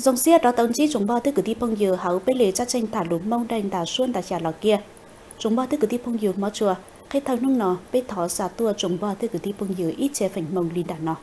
dòng xe đó tổng chi chúng ba tư cử đi phong dừa hậu bế lề cho tranh thả lũng mông đành thả xuân thả trả lò kia chúng ba tư cử đi phong dừa mó chùa khi thằng nông nọ bế thỏ xả tua chúng ba tư cử đi phong dừa ít che phành mông lì đàn nọ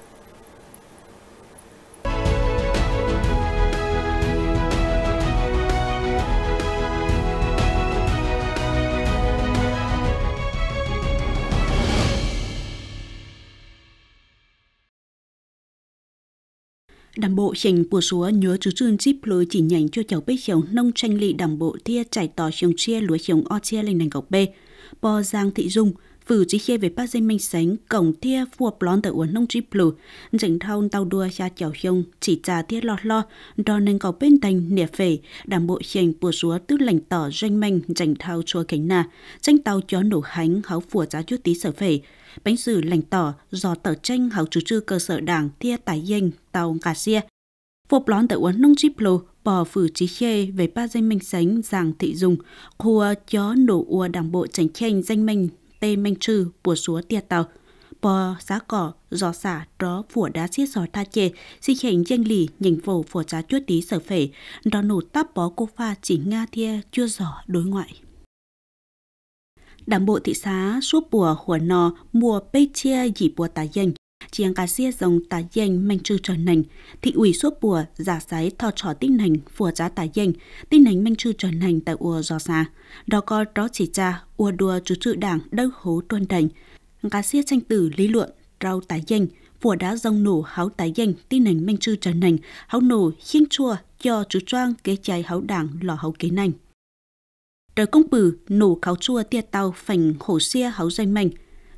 Đảng bộ trình bùa súa nhớ chú trương chip lối chỉ nhành cho cháu bích chồng nông tranh lị đảng bộ tia trải tỏ chồng chia lúa chồng o chia lên nành gọc bê. Bò Giang Thị Dung, phử chỉ chia về bác dây minh sánh, cổng tia hợp blon tờ uốn nông chip lù, dành thôn tàu đua cha cháu chồng, chỉ trà tia lọt lo, đo nành gọc bên thành nẻ phể, đảng bộ trình bùa súa tư lành tỏ doanh manh dành thao chua cánh nà, tranh tàu chó nổ hánh háo phùa giá chút tí sở phể, bánh dử lành tỏ do tờ tranh hậu chủ trư cơ sở đảng thia tài danh tàu cà xia. Vộp lón tờ uốn nông chip lô bò phử trí khê về ba danh minh sánh giàng thị dùng, khua chó nổ ua đảng bộ tránh khen danh minh tê minh trừ bùa súa tia tàu. Bò giá cỏ, giò xả, đó phủa đá xiết gió tha chê, xì khảnh danh lì, nhành vổ phủa giá chuốt tí sở phể, đó nổ táp bó cô pha chỉ Nga thia chưa giỏ đối ngoại đảng bộ thị xã suốt bùa hùa nò mùa bê chia dì bùa tà dành chiang cà xia dòng tà dành manh trư trở nành thị ủy suốt bùa giả sái thọ trò tinh nành phùa giá tà dành tinh nành manh trư trở nành tại Ua giò xa đó có đó chỉ cha Ua đùa chú trự đảng đâu hố tuân đành cà xia tranh tử lý luận rau tà dành phùa đá dòng nổ háo tái Dành tinh nành manh trư trần nành háo nổ khiêng chua cho chú trang kế chai háo đảng lò háo kế nành trời công bử nổ kháo chua tia tàu phành hổ xia háo danh mảnh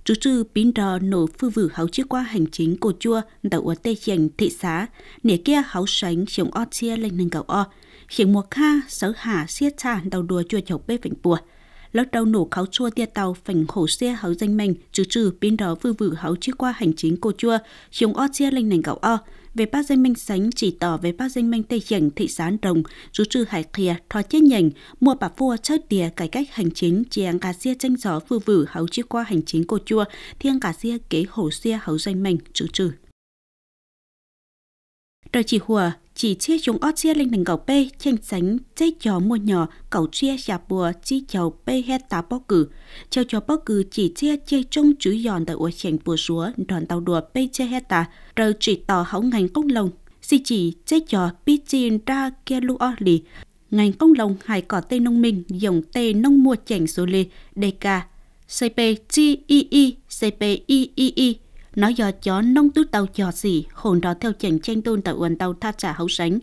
chú trừ pin đò nổ phư vử háo chiếc qua hành chính cổ chua tàu ở tây chành thị xá nể kia háo sánh chống o chia lên nâng cầu o khiến mùa kha sở hạ xiết cha đầu đùa chua chọc bê vịnh bùa lớt đầu nổ kháo chua tia tàu phành khổ xe háo danh mình chứ trừ bên đó vư vử háo chiếc qua hành chính cô chua xuống o chia lên nành gạo o về ba danh minh sánh chỉ tỏ về ba danh minh tây dành thị sán rồng chú trừ hải kia thò chết nhành mua bà vua chơi tìa cải cách hành chính chiang cà xia tranh gió vư vử háo chiếc qua hành chính cô chua thiêng cà xia kế hổ xia háo danh mình chú trừ trời chỉ hùa chỉ chia chúng ớt chia linh thành cầu p tranh sánh chế chó mua nhỏ cầu chia giả bùa chi chầu p hết tá bó cử chầu chó bó cử chỉ chia chê trong chữ giòn tại ủa chèn bùa súa đoàn tàu đùa p chê hết tá rồi chỉ tỏ hậu ngành công lồng si chỉ chế chó pi chin ra kia lu o lì ngành công lồng hải cỏ tê nông minh dòng tê nông mua chèn số lê đề ca cp chi i i cp i nó do chó nông tứ tàu chó gì hồn đó theo chảnh tranh tôn tại uẩn tàu tha trả hấu sánh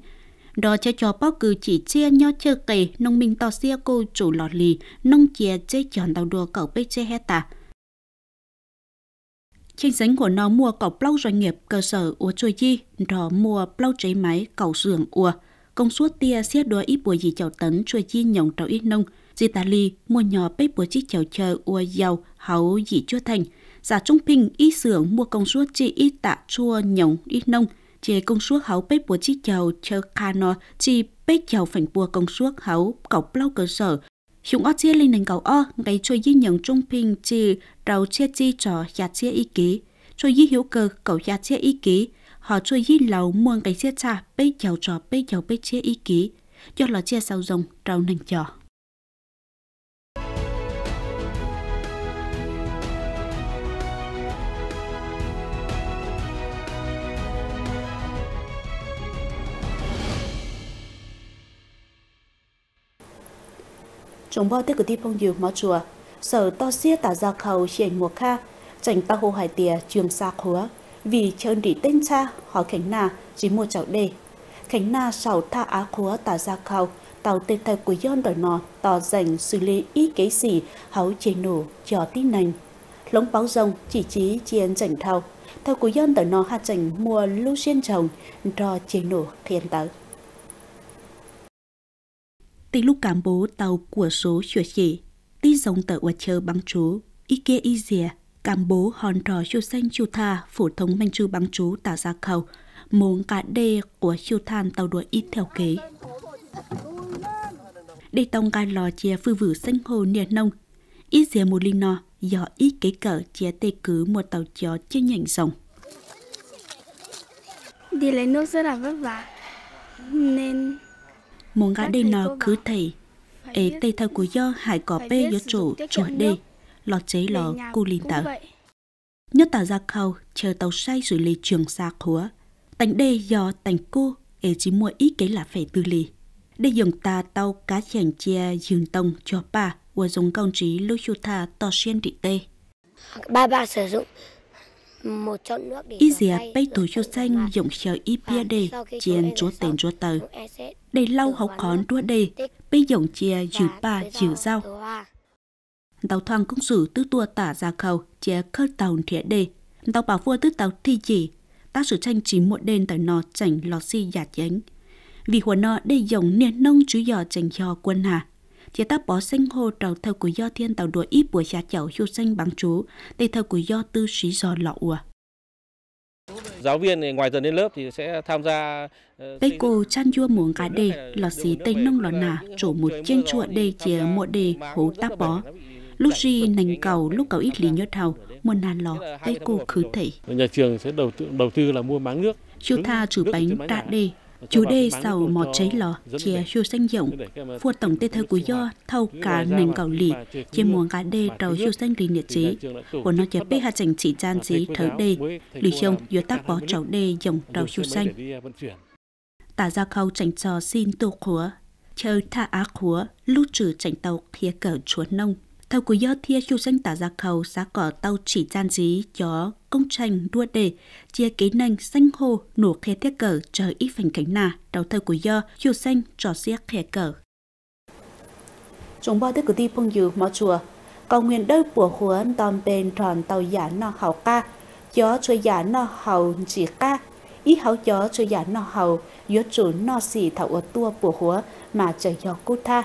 đó cho chó bao cử chỉ chia nho chơ kề nông minh to xia cô chủ lọt lì nông chia chê chọn tàu đua cậu bê chê hết tà Tranh sánh của nó mua cọc plau doanh nghiệp cơ sở ua chui chi, đó mua plau cháy máy cầu xưởng ua. Công suất tia xét đua ít bùa gì chào tấn chui chi nhồng trào ít nông. Dì ta lì mua nhỏ bếp bùa chi chào chờ ua giàu hấu gì chua thành giả trung bình ý xưởng mua công suất chi ít tạ chua nhồng ít nông chế công suất hấu bếp bùa chi chầu chờ cano chi bếp chầu phảnh bùa công suất hấu cọc plau cơ sở chúng ở chia linh nền cầu o ngày chơi di nhận trung bình chi rau chia chi trò nhà chia ý ký chơi di hiểu cơ cầu nhà chia ý ký họ chơi di lầu mua cái chia cha bếp chầu trò bếp chầu bếp chia ý ký do là chia sau rồng trâu nền trò chúng bao tiếc của tiếp phong dịu mó chùa sở to xia tả ra khẩu triển mùa kha chảnh ta hồ hải tìa trường xa khúa vì trơn rỉ tên cha họ khánh na chỉ mua cháu đề khánh na sảo tha á khúa tả ra khẩu tàu tê thay của yon đòi nọ tỏ dành xử lý ý kế xỉ háo chế nổ cho tin nành lóng báo rồng chỉ trí chiến chảnh thao theo của dân đòi nọ hạt chảnh mua lưu xuyên trồng cho chế nổ khiến tử Tỷ lúc cảm bố tàu của số sửa chỉ, tí dòng tờ quả chờ băng chú, ý kia ý dìa, cảm bố hòn trò siêu xanh siêu tha, phổ thống manh chư băng chú tả ra khẩu, muốn cả đê của siêu than tàu đuổi ít theo kế. Đê tông gai lò chia phư vử xanh hồ nề nông, ý dìa mù linh nò, do ít kế cỡ chia tê cứ một tàu chó trên nhảnh rồng. Đi lấy nước rất là vất vả, nên muốn gã đây nó cứ thầy ế tây thơ của do hải cỏ bê do chủ chùa đê lọt chế lọ cu lìn tờ nhớ tà ra khâu chờ tàu say rồi lý trường xa khúa tành đê do tành cô ế chỉ mua ít cái là phải tư lì để dùng ta tàu cá chèn chia dường tông cho bà và dùng công trí lưu chu tha to xuyên trị tê bà bà sử dụng Izia bay tù chú xanh dụng chờ ipia đề chiên chúa tên chúa tờ. Đầy lâu học khón đua đề, bay dụng chia dữ ba dữ rau. Tàu thoang công sử tư tua tả ra khẩu chia khớt tàu thịa đề. Tàu bảo vua tư tàu thi chỉ, tác sử tranh chỉ muộn đền tại nó chảnh lọt si giả chánh. Vì hồ nọ đề dụng niên nông chú dò chảnh cho quân hà chỉ ta bỏ sinh hồ trầu thầu của do thiên tàu đuổi ít buổi xa chậu hiu sinh bằng chú, để thầu của do tư sĩ do lậu Giáo viên thì ngoài giờ đến lớp thì sẽ tham gia Tây ờ, cô chăn chua muốn cả đề, lọ xí tây nông lọ nà, chỗ một trên chua đề chìa một đề, hố táp bó. Lúc gì nành cầu, lúc cầu ít lý nhớ thầu, muôn nà lọ, tây cô khứ thể. Nhà trường sẽ đầu tư, đầu tư là mua máng nước. Chú tha chữ bánh tạ đề, Chủ đề sau một cháy lò chia hưu sinh dụng, vua tổng tên thơ của do thâu cả nền cầu lì, chia muốn cả đê trầu hưu sinh lì nhiệt trí, của nó chia bê hạ chẳng chỉ gian trí thở đê, lì chông dù tác bỏ trầu đê dòng trầu hưu sinh. Tả ra khâu chẳng trò xin tổ khúa, chờ tha á khúa, lúc trừ chẳng tàu khía cờ chúa nông. Thâu của do thia hưu sinh tả ra khâu xá cỏ tàu chỉ gian trí cho ông Trành đua đề, chia kế nành xanh hồ nổ khe tiết cờ trời ít phành cánh nà, đầu thơ của do, chiều xanh trò xiếc khe cờ. Chúng bao tức cử đi phong dư mọ chùa, cầu nguyện đôi bùa huấn tòm bên tròn tàu giả nọ hậu ca, gió chơi giả nọ hậu chỉ ca, ý hậu gió chơi giả nọ hậu, gió chủ nọ xì thảo ở tua bùa húa mà trời gió cô tha.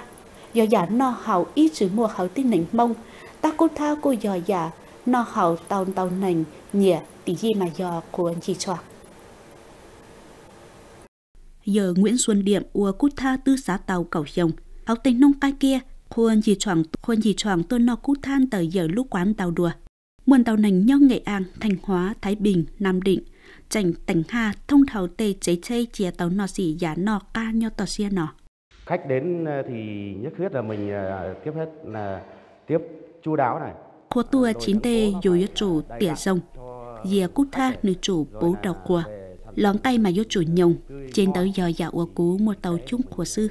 Gió giả nọ hậu ý chữ mùa hậu tin nỉnh mông, ta cô tha cô giò giả nó hậu tàu tàu nành nhẹ tí gì mà do của chị cho giờ Nguyễn Xuân Điểm ua cút tha tư xá tàu cầu chồng áo tình nông cai kia khuôn chỉ choàng khuôn chỉ choàng tôi nó cút than tờ giờ lúc quán tàu đùa muôn tàu nành nhau Nghệ An Thanh Hóa Thái Bình Nam Định chảnh tỉnh hà thông thầu tê chế chê chia tàu nọ xỉ giá nọ ca nho tò xia nọ khách đến ờ, thì nhất thiết là mình ờ, tiếp hết là tiếp chu đáo này Khua tua chín tê dù yếu chủ tỉa rồng dìa cút tha nữ chủ bố đào quà lón tay mà yếu chủ nhồng trên tới giờ dạ ua cú một tàu chung của sư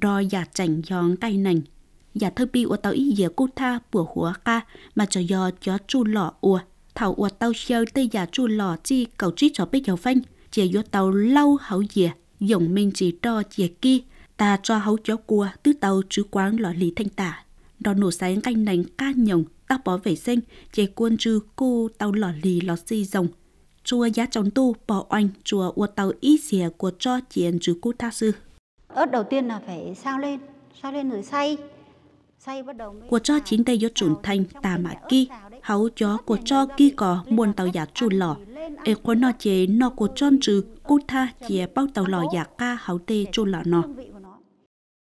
rồi dạ chảnh giòn tay nành dạ thơ bi ua tàu ý dìa cút tha bùa hùa ca mà cho do chó chu lọ ua thảo ua tàu xeo tê dạ chu lọ chi cầu trí cho bích dầu phanh chìa yếu tàu lâu hậu dìa dùng mình chỉ cho chìa kia ta cho hấu chó cua tứ tàu chứ quán lọ lý thanh tả đò nổ sáng canh nánh ca nhồng tao bó vệ sinh chế quân trư cô tao lò lì lò xì rồng chùa giá trống tu bỏ oanh chùa ua tàu ít xìa của cho chiến trừ cô ta sư ớt đầu tiên là phải sao lên sao lên rồi xay xay bắt đầu của cho chính tay do trùn thanh tà mạ ki hấu chó của cho ki cò muôn tàu giả trù lò ê khối nó chế nó của chôn trừ cô tha chìa bao tàu lò giả ca hấu tê trù lò nó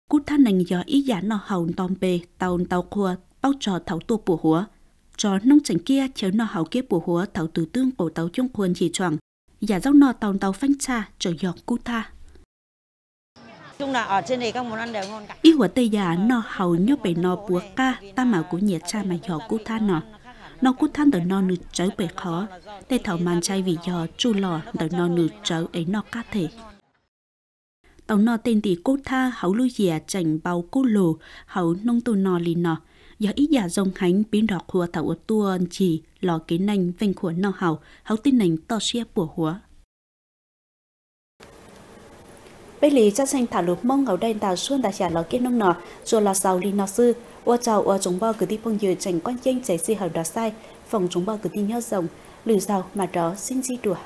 cú tha nành gió ý giả nọ hầu tòm bề tàu tàu khua bao trò thảo tua bùa húa trò nông chẳng kia chéo nọ hầu kia bùa húa thảo từ tương cổ tàu chung khuôn chỉ choàng giả dốc nọ tàu tàu phanh cha trở giọt cú tha chung là ở trên này các món ăn đều ngon cả. Ý hùa tây giả nọ hầu nhớ bể nọ bùa ca ta mà của nhiệt cha mà giọt cú tha nọ nó cút than tờ non nửa trở bể khó, tê thảo màn chay vì giò chu lò tờ non nửa trái ấy nọ cá thể tàu nò tên tỷ cô tha hậu lưu dìa chảnh bao cô lù hậu nông tu nò lì nò do ít giả dòng hánh biến đọc hùa tàu tua chỉ lò kế nành vành của nò hậu hậu tin nành to xe của hùa bây lì chắc xanh thả lụp mông ngầu đây tàu xuân đã trả lò kế nông nò rồi là giàu lì nò sư ô chào ô chúng bao cứ đi phong dự chảnh quan chênh chạy si hậu đó sai phòng chúng bao cứ đi nhớ rồng lử giàu mà đó xin di đùa